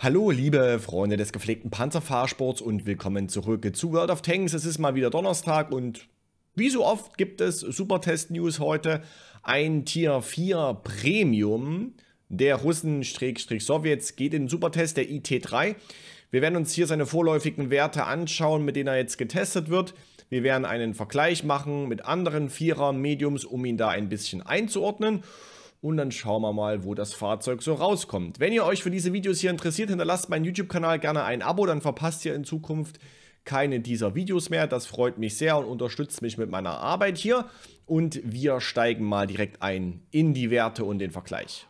Hallo liebe Freunde des gepflegten Panzerfahrsports und willkommen zurück zu World of Tanks. Es ist mal wieder Donnerstag und wie so oft gibt es Supertest News heute. Ein Tier 4 Premium der Russen-Sowjets geht in den Supertest der IT3. Wir werden uns hier seine vorläufigen Werte anschauen, mit denen er jetzt getestet wird. Wir werden einen Vergleich machen mit anderen Vierer-Mediums, um ihn da ein bisschen einzuordnen und dann schauen wir mal, wo das Fahrzeug so rauskommt. Wenn ihr euch für diese Videos hier interessiert, hinterlasst meinen YouTube-Kanal gerne ein Abo, dann verpasst ihr in Zukunft keine dieser Videos mehr. Das freut mich sehr und unterstützt mich mit meiner Arbeit hier. Und wir steigen mal direkt ein in die Werte und den Vergleich.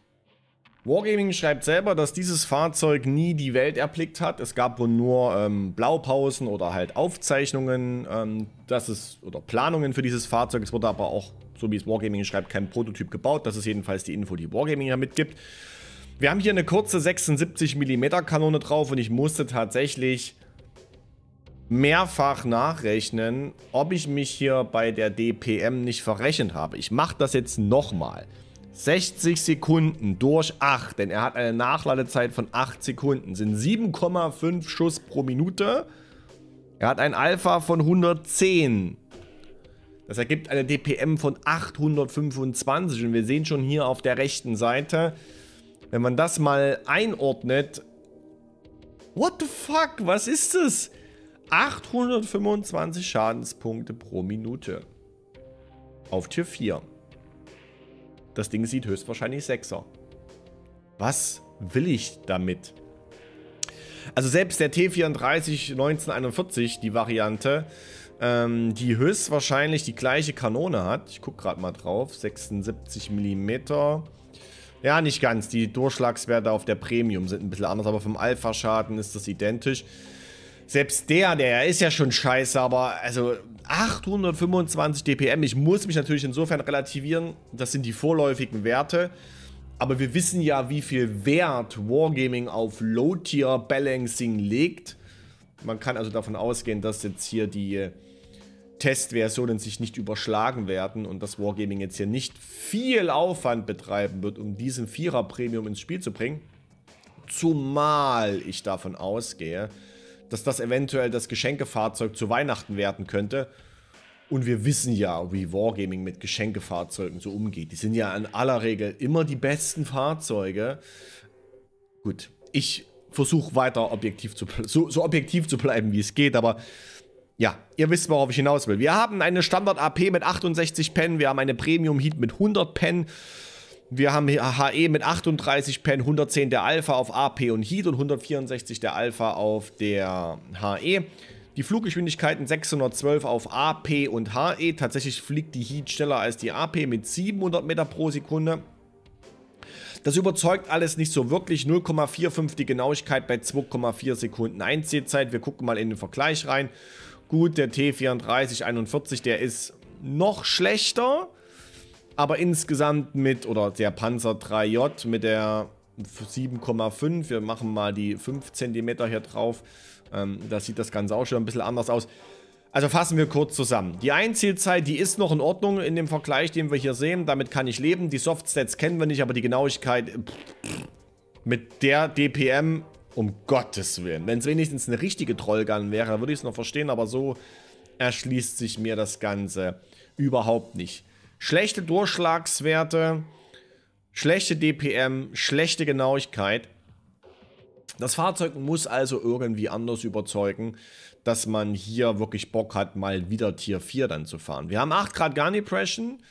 Wargaming schreibt selber, dass dieses Fahrzeug nie die Welt erblickt hat. Es gab wohl nur ähm, Blaupausen oder halt Aufzeichnungen, ähm, dass es oder Planungen für dieses Fahrzeug. Es wurde aber auch so wie es Wargaming schreibt, kein Prototyp gebaut. Das ist jedenfalls die Info, die Wargaming ja mitgibt. Wir haben hier eine kurze 76 mm Kanone drauf und ich musste tatsächlich mehrfach nachrechnen, ob ich mich hier bei der DPM nicht verrechnet habe. Ich mache das jetzt nochmal. 60 Sekunden durch 8, denn er hat eine Nachladezeit von 8 Sekunden, sind 7,5 Schuss pro Minute. Er hat ein Alpha von 110 das ergibt eine DPM von 825 und wir sehen schon hier auf der rechten Seite, wenn man das mal einordnet, what the fuck, was ist das? 825 Schadenspunkte pro Minute. Auf Tier 4. Das Ding sieht höchstwahrscheinlich 6er. Was will ich damit? Also selbst der T34 1941, die Variante, ähm, die höchstwahrscheinlich die gleiche Kanone hat. Ich gucke gerade mal drauf. 76 mm. Ja, nicht ganz. Die Durchschlagswerte auf der Premium sind ein bisschen anders, aber vom Alpha-Schaden ist das identisch. Selbst der, der ist ja schon scheiße, aber also 825 dpm. Ich muss mich natürlich insofern relativieren. Das sind die vorläufigen Werte. Aber wir wissen ja, wie viel Wert Wargaming auf Low-Tier-Balancing legt. Man kann also davon ausgehen, dass jetzt hier die Testversionen sich nicht überschlagen werden und dass Wargaming jetzt hier nicht viel Aufwand betreiben wird, um diesen Vierer-Premium ins Spiel zu bringen. Zumal ich davon ausgehe, dass das eventuell das Geschenkefahrzeug zu Weihnachten werden könnte. Und wir wissen ja, wie Wargaming mit Geschenkefahrzeugen so umgeht. Die sind ja in aller Regel immer die besten Fahrzeuge. Gut, ich versuche weiter objektiv zu so, so objektiv zu bleiben, wie es geht, aber ja, ihr wisst, worauf ich hinaus will. Wir haben eine Standard-AP mit 68 Pen, wir haben eine Premium-Heat mit 100 Pen, wir haben HE mit 38 Pen, 110 der Alpha auf AP und Heat und 164 der Alpha auf der HE. Die Fluggeschwindigkeiten 612 auf AP und HE. Tatsächlich fliegt die Heat schneller als die AP mit 700 Meter pro Sekunde. Das überzeugt alles nicht so wirklich. 0,45 die Genauigkeit bei 2,4 Sekunden Einziehzeit. Wir gucken mal in den Vergleich rein. Gut, der t 3441 der ist noch schlechter. Aber insgesamt mit, oder der Panzer 3J mit der 7,5. Wir machen mal die 5 cm hier drauf. Ähm, da sieht das Ganze auch schon ein bisschen anders aus. Also fassen wir kurz zusammen. Die Einzielzeit, die ist noch in Ordnung in dem Vergleich, den wir hier sehen. Damit kann ich leben. Die Softstats kennen wir nicht, aber die Genauigkeit pff, mit der DPM um Gottes Willen. Wenn es wenigstens eine richtige Trollgun wäre, würde ich es noch verstehen, aber so erschließt sich mir das Ganze überhaupt nicht. Schlechte Durchschlagswerte, schlechte DPM, schlechte Genauigkeit. Das Fahrzeug muss also irgendwie anders überzeugen, dass man hier wirklich Bock hat, mal wieder Tier 4 dann zu fahren. Wir haben 8 Grad Gun Depression.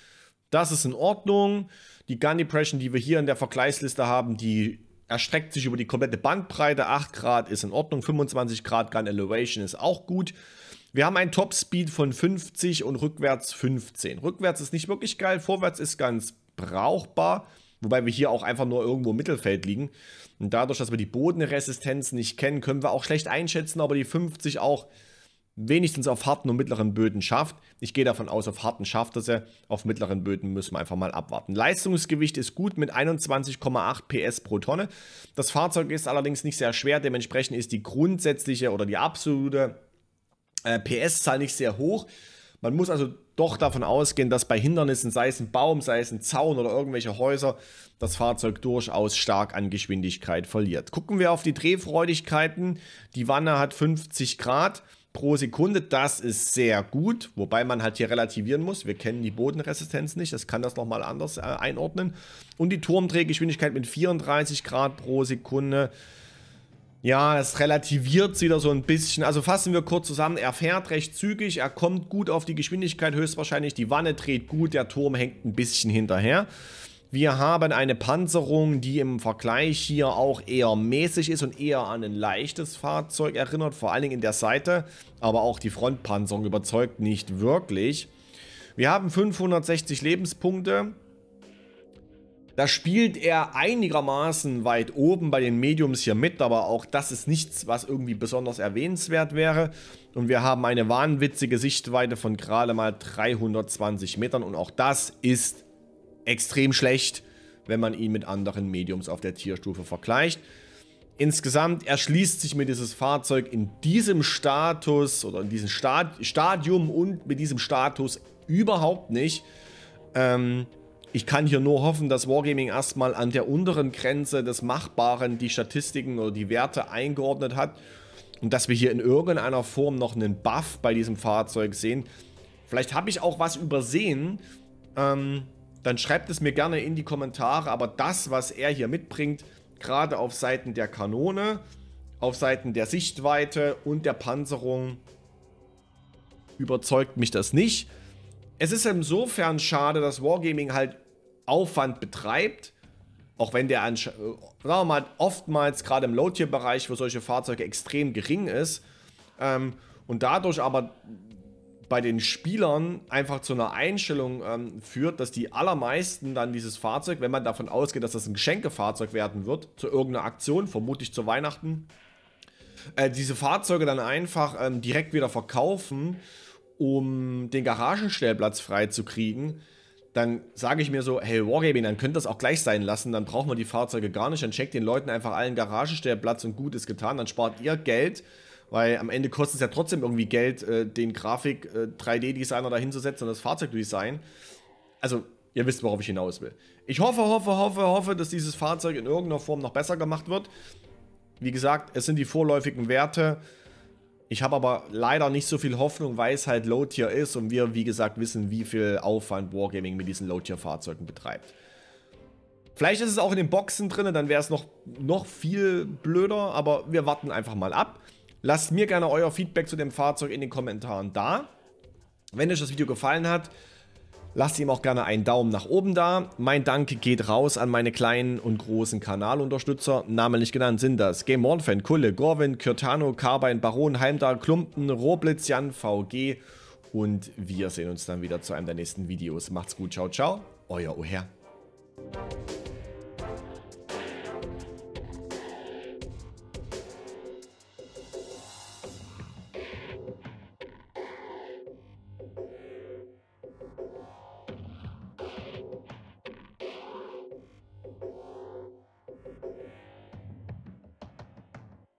Das ist in Ordnung. Die Gun Depression, die wir hier in der Vergleichsliste haben, die erstreckt sich über die komplette Bandbreite. 8 Grad ist in Ordnung, 25 Grad Gun Elevation ist auch gut. Wir haben einen Topspeed von 50 und rückwärts 15. Rückwärts ist nicht wirklich geil, vorwärts ist ganz brauchbar, wobei wir hier auch einfach nur irgendwo im Mittelfeld liegen. Und dadurch, dass wir die Bodenresistenz nicht kennen, können wir auch schlecht einschätzen, aber die 50 auch wenigstens auf harten und mittleren Böden schafft. Ich gehe davon aus, auf harten schafft er sie. Auf mittleren Böden müssen wir einfach mal abwarten. Leistungsgewicht ist gut mit 21,8 PS pro Tonne. Das Fahrzeug ist allerdings nicht sehr schwer. Dementsprechend ist die grundsätzliche oder die absolute äh, PS-Zahl nicht sehr hoch. Man muss also doch davon ausgehen, dass bei Hindernissen, sei es ein Baum, sei es ein Zaun oder irgendwelche Häuser, das Fahrzeug durchaus stark an Geschwindigkeit verliert. Gucken wir auf die Drehfreudigkeiten. Die Wanne hat 50 Grad pro Sekunde, das ist sehr gut, wobei man halt hier relativieren muss. Wir kennen die Bodenresistenz nicht, das kann das nochmal anders äh, einordnen. Und die Turmdrehgeschwindigkeit mit 34 Grad pro Sekunde ja, es relativiert wieder so ein bisschen. Also fassen wir kurz zusammen. Er fährt recht zügig, er kommt gut auf die Geschwindigkeit höchstwahrscheinlich. Die Wanne dreht gut, der Turm hängt ein bisschen hinterher. Wir haben eine Panzerung, die im Vergleich hier auch eher mäßig ist und eher an ein leichtes Fahrzeug erinnert, vor allen Dingen in der Seite. Aber auch die Frontpanzerung überzeugt nicht wirklich. Wir haben 560 Lebenspunkte. Da spielt er einigermaßen weit oben bei den Mediums hier mit, aber auch das ist nichts, was irgendwie besonders erwähnenswert wäre. Und wir haben eine wahnwitzige Sichtweite von gerade mal 320 Metern und auch das ist extrem schlecht, wenn man ihn mit anderen Mediums auf der Tierstufe vergleicht. Insgesamt erschließt sich mir dieses Fahrzeug in diesem Status oder in diesem Stadium und mit diesem Status überhaupt nicht. Ähm, ich kann hier nur hoffen, dass Wargaming erstmal an der unteren Grenze des Machbaren die Statistiken oder die Werte eingeordnet hat und dass wir hier in irgendeiner Form noch einen Buff bei diesem Fahrzeug sehen. Vielleicht habe ich auch was übersehen. Ähm, dann schreibt es mir gerne in die Kommentare. Aber das, was er hier mitbringt, gerade auf Seiten der Kanone, auf Seiten der Sichtweite und der Panzerung, überzeugt mich das nicht. Es ist insofern schade, dass Wargaming halt Aufwand betreibt, auch wenn der äh, mal, oftmals gerade im Low-Tier-Bereich für solche Fahrzeuge extrem gering ist ähm, und dadurch aber bei den Spielern einfach zu einer Einstellung ähm, führt, dass die allermeisten dann dieses Fahrzeug, wenn man davon ausgeht, dass das ein Geschenkefahrzeug werden wird, zu irgendeiner Aktion, vermutlich zu Weihnachten, äh, diese Fahrzeuge dann einfach ähm, direkt wieder verkaufen, um den Garagenstellplatz freizukriegen dann sage ich mir so, hey Wargaming, dann könnt das auch gleich sein lassen, dann brauchen wir die Fahrzeuge gar nicht, dann checkt den Leuten einfach allen Garagestellplatz und gut ist getan, dann spart ihr Geld, weil am Ende kostet es ja trotzdem irgendwie Geld, äh, den Grafik äh, 3D-Designer da hinzusetzen und das Fahrzeug design. Also, ihr wisst, worauf ich hinaus will. Ich hoffe, hoffe, hoffe, hoffe, dass dieses Fahrzeug in irgendeiner Form noch besser gemacht wird. Wie gesagt, es sind die vorläufigen Werte. Ich habe aber leider nicht so viel Hoffnung, weil es halt Low-Tier ist und wir, wie gesagt, wissen, wie viel Aufwand Wargaming mit diesen Low-Tier-Fahrzeugen betreibt. Vielleicht ist es auch in den Boxen drin, dann wäre es noch, noch viel blöder, aber wir warten einfach mal ab. Lasst mir gerne euer Feedback zu dem Fahrzeug in den Kommentaren da. Wenn euch das Video gefallen hat, Lasst ihm auch gerne einen Daumen nach oben da. Mein Dank geht raus an meine kleinen und großen Kanalunterstützer. Namen nicht genannt sind das Game On Fan, Kulle, Gorwin, Kirtano, Carbine, Baron, Heimdall, Klumpen, Roblitz, Jan, VG. Und wir sehen uns dann wieder zu einem der nächsten Videos. Macht's gut, ciao, ciao. Euer Oher.